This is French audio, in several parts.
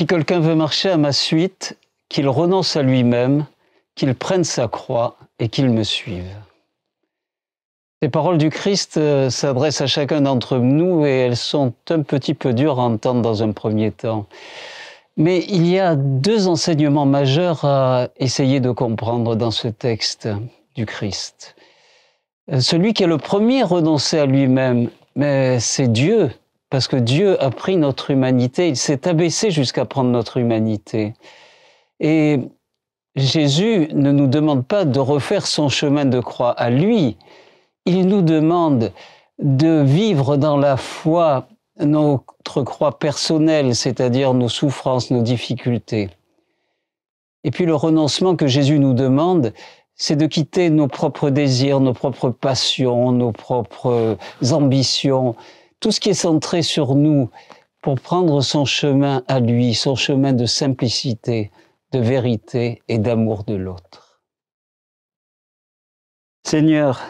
Si quelqu'un veut marcher à ma suite, qu'il renonce à lui-même, qu'il prenne sa croix et qu'il me suive. Les paroles du Christ euh, s'adressent à chacun d'entre nous et elles sont un petit peu dures à entendre dans un premier temps. Mais il y a deux enseignements majeurs à essayer de comprendre dans ce texte du Christ. Euh, celui qui est le premier renoncer à lui-même, mais c'est Dieu parce que Dieu a pris notre humanité, il s'est abaissé jusqu'à prendre notre humanité. Et Jésus ne nous demande pas de refaire son chemin de croix à lui, il nous demande de vivre dans la foi notre croix personnelle, c'est-à-dire nos souffrances, nos difficultés. Et puis le renoncement que Jésus nous demande, c'est de quitter nos propres désirs, nos propres passions, nos propres ambitions, tout ce qui est centré sur nous pour prendre son chemin à lui, son chemin de simplicité, de vérité et d'amour de l'autre. Seigneur,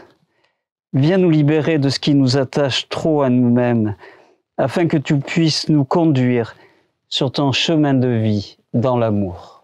viens nous libérer de ce qui nous attache trop à nous-mêmes, afin que tu puisses nous conduire sur ton chemin de vie dans l'amour.